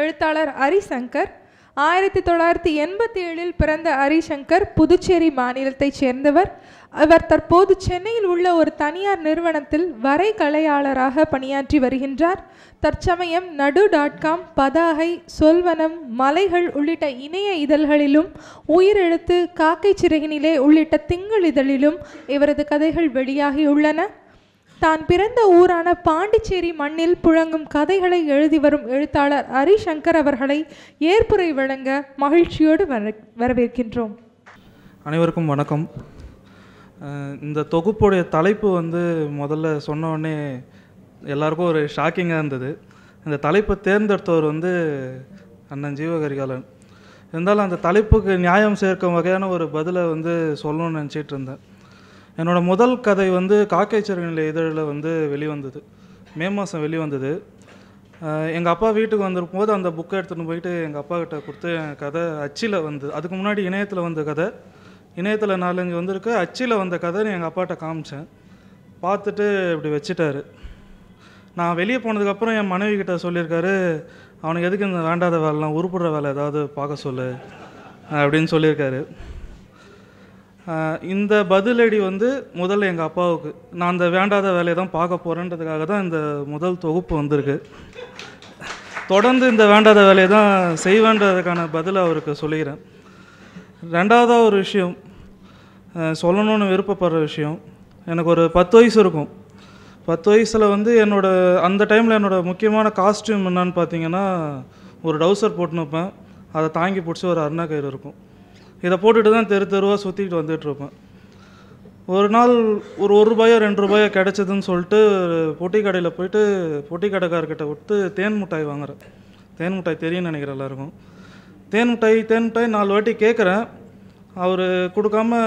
எழுத்தாளர் ஹரிசங்கர் ஆயிரத்தி தொள்ளாயிரத்தி எண்பத்தி ஏழில் பிறந்த ஹரிசங்கர் புதுச்சேரி மாநிலத்தைச் சேர்ந்தவர் அவர் தற்போது சென்னையில் உள்ள ஒரு தனியார் நிறுவனத்தில் வரைகலையாளராக பணியாற்றி வருகின்றார் தற்சமயம் நடு டாட் காம் பதாகை சொல்வனம் மலைகள் உள்ளிட்ட இணைய இதழ்களிலும் உயிரெழுத்து காக்கை சிறகினிலே உள்ளிட்ட திங்கள் இதழிலும் இவரது கதைகள் வெளியாகியுள்ளன தான் பிறந்த ஊரான பாண்டிச்சேரி மண்ணில் புழங்கும் கதைகளை எழுதி வரும் எழுத்தாளர் ஹரிசங்கர் அவர்களை ஏற்புரை வழங்க மகிழ்ச்சியோடு வர வரவேற்கின்றோம் அனைவருக்கும் வணக்கம் இந்த தொகுப்புடைய தலைப்பு வந்து முதல்ல சொன்னோடனே எல்லாருக்கும் ஒரு ஷாக்கிங்காக இருந்தது இந்த தலைப்பை தேர்ந்தெடுத்தவர் வந்து அண்ணன் ஜீவகரிகாலன் இருந்தாலும் அந்த தலைப்புக்கு நியாயம் சேர்க்கும் வகையான ஒரு பதிலை வந்து சொல்லணும்னு நினச்சிட்டு இருந்தேன் என்னோடய முதல் கதை வந்து காக்கை சிறுநிலை இதழில் வந்து வெளிவந்தது மே மாதம் வெளிவந்தது எங்கள் அப்பா வீட்டுக்கு வந்திருக்கும் போது அந்த புக்கை எடுத்துகிட்டு போயிட்டு எங்கள் அப்பா கிட்ட கொடுத்து கதை அச்சில் வந்து அதுக்கு முன்னாடி இணையத்தில் வந்த கதை இணையத்தில் நாலஞ்சு வந்திருக்கு அச்சில் வந்த கதைன்னு எங்கள் அப்பாட்ட காமிச்சேன் பார்த்துட்டு இப்படி வச்சுட்டாரு நான் வெளியே போனதுக்கப்புறம் என் மனைவி கிட்ட சொல்லியிருக்காரு அவனுக்கு எதுக்கு இந்த வேண்டாத வேலைலாம் உருப்புடுற வேலை ஏதாவது பார்க்க சொல்லு அப்படின்னு சொல்லியிருக்காரு இந்த பதிலடி வந்து முதல்ல எங்கள் அப்பாவுக்கு நான் அந்த வேண்டாத வேலையை தான் பார்க்க போகிறேன்றதுக்காக தான் இந்த முதல் தொகுப்பு வந்திருக்கு தொடர்ந்து இந்த வேண்டாத வேலையை தான் செய்வேன்றதுக்கான பதில் அவருக்கு சொல்லிக்கிறேன் ரெண்டாவதாக ஒரு விஷயம் சொல்லணும்னு விருப்பப்படுற விஷயம் எனக்கு ஒரு பத்து வயசு இருக்கும் பத்து வயசில் வந்து என்னோடய அந்த டைமில் என்னோடய முக்கியமான காஸ்ட்யூம் என்னன்னு பார்த்தீங்கன்னா ஒரு டவுசர் போட்டுன்னு வைப்பேன் அதை தாங்கி பிடிச்சி ஒரு அருணா கயிறு இருக்கும் இதை போட்டுட்டு தான் தெரு தெருவாக சுற்றிட்டு வந்துட்டுருப்பேன் ஒரு நாள் ஒரு ஒரு ரூபாயோ ரெண்டு ரூபாயோ கிடச்சிதுன்னு சொல்லிட்டு பொட்டி கடையில் போயிட்டு பொட்டி கடைக்காரர்கிட்ட விட்டு தேன் மிட்டாய் வாங்குகிறேன் தேன் மிட்டாய் தெரியும்னு நினைக்கிறேன் எல்லாருக்கும் தேன் மிட்டாய் தேன் மிட்டாய் நாலு வாட்டி கேட்குறேன் அவர் கொடுக்காம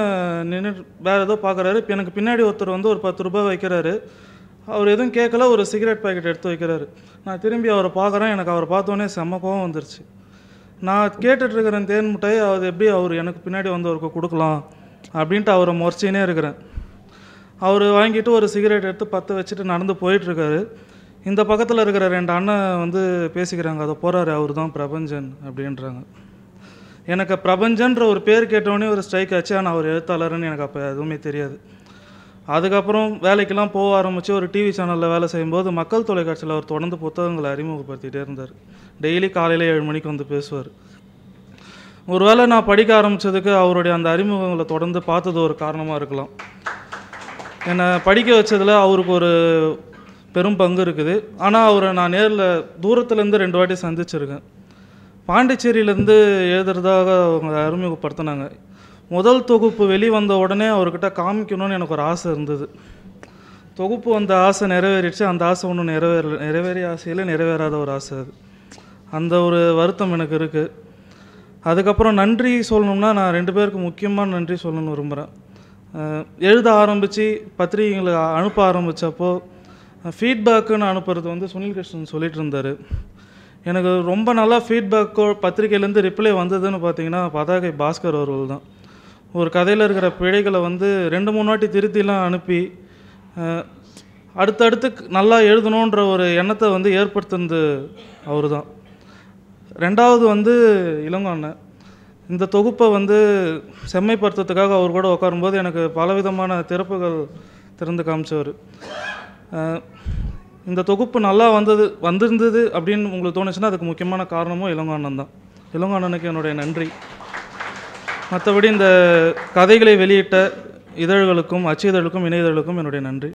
நின்று வேறு ஏதோ பார்க்குறாரு இப்போ எனக்கு பின்னாடி ஒருத்தர் வந்து ஒரு பத்து ரூபாய் வைக்கிறாரு அவர் எதுவும் கேட்கல ஒரு சிகரெட் பாக்கெட் எடுத்து வைக்கிறாரு நான் திரும்பி அவரை பார்க்குறேன் எனக்கு அவரை பார்த்தோன்னே செம்ம கோவம் வந்துருச்சு நான் கேட்டுட்ருக்கிறேன் தேன் முட்டையை அது எப்படி அவர் எனக்கு பின்னாடி வந்து அவருக்கு கொடுக்கலாம் அப்படின்ட்டு அவரை முறைச்சினே இருக்கிறேன் அவர் வாங்கிட்டு ஒரு சிகரெட் எடுத்து பற்ற வச்சுட்டு நடந்து போயிட்டுருக்காரு இந்த பக்கத்தில் இருக்கிற ரெண்டு அண்ணன் வந்து பேசிக்கிறாங்க அதை போகிறாரு அவர் தான் பிரபஞ்சன் அப்படின்றாங்க எனக்கு பிரபஞ்சன்ற ஒரு பேர் கேட்டவொடனே ஒரு ஸ்ட்ரைக் ஆச்சு ஆனால் அவர் எழுத்தாளர்னு எனக்கு அப்போ எதுவுமே தெரியாது அதுக்கப்புறம் வேலைக்கெல்லாம் போக ஆரம்பித்து ஒரு டிவி சேனலில் வேலை செய்யும்போது மக்கள் தொலைக்காட்சியில் அவர் தொடர்ந்து புத்தகங்களை அறிமுகப்படுத்திகிட்டே இருந்தார் டெய்லி காலையில் ஏழு மணிக்கு வந்து பேசுவார் ஒருவேளை நான் படிக்க ஆரம்பித்ததுக்கு அவருடைய அந்த அறிமுகங்களை தொடர்ந்து பார்த்தது ஒரு காரணமாக இருக்கலாம் என்னை படிக்க வச்சதில் அவருக்கு ஒரு பெரும் பங்கு இருக்குது ஆனால் அவரை நான் நேரில் தூரத்துலேருந்து ரெண்டு வாட்டி சந்திச்சிருக்கேன் பாண்டிச்சேரியிலேருந்து எழுதுறதாக அவங்க அறிமுகப்படுத்தினாங்க முதல் தொகுப்பு வெளிவந்த உடனே அவர்கிட்ட காமிக்கணும்னு எனக்கு ஒரு ஆசை இருந்தது தொகுப்பு அந்த ஆசை நிறைவேறிடுச்சு அந்த ஆசை ஒன்றும் நிறைவேற நிறைவேறிய ஆசையில் நிறைவேறாத ஒரு ஆசை அது அந்த ஒரு வருத்தம் எனக்கு இருக்குது அதுக்கப்புறம் நன்றி சொல்லணும்னா நான் ரெண்டு பேருக்கு முக்கியமாக நன்றி சொல்லணும்னு விரும்புகிறேன் எழுத ஆரம்பித்து பத்திரிகைகளை அனுப்ப ஆரம்பித்தப்போ ஃபீட்பேக்குன்னு அனுப்புறது வந்து சுனில் கிருஷ்ணன் சொல்லிட்டு இருந்தார் எனக்கு ரொம்ப நல்லா ஃபீட்பேக்கோ பத்திரிகையிலேருந்து ரிப்ளை வந்ததுன்னு பார்த்தீங்கன்னா பதாகை பாஸ்கர் அவர்கள் தான் ஒரு கதையில் இருக்கிற பிழைகளை வந்து ரெண்டு மூணு வாட்டி திருத்திலாம் அனுப்பி அடுத்தடுத்து நல்லா எழுதணுன்ற ஒரு எண்ணத்தை வந்து ஏற்படுத்தினது அவர் தான் ரெண்டாவது வந்து இளங்கோண்ணன் இந்த தொகுப்பை வந்து செம்மைப்படுத்துறதுக்காக அவர் கூட உட்காரும்போது எனக்கு பலவிதமான திறப்புகள் திறந்து காமிச்சவர் இந்த தொகுப்பு நல்லா வந்தது வந்திருந்தது அப்படின்னு உங்களுக்கு தோணுச்சுன்னா அதுக்கு முக்கியமான காரணமும் இளங்கோ அண்ணன் தான் இளங்கோ அண்ணனுக்கு என்னுடைய நன்றி மற்றபடி இந்த கதைகளை வெளியிட்ட இதழ்களுக்கும் அச்சு இதழுக்கும் என்னுடைய நன்றி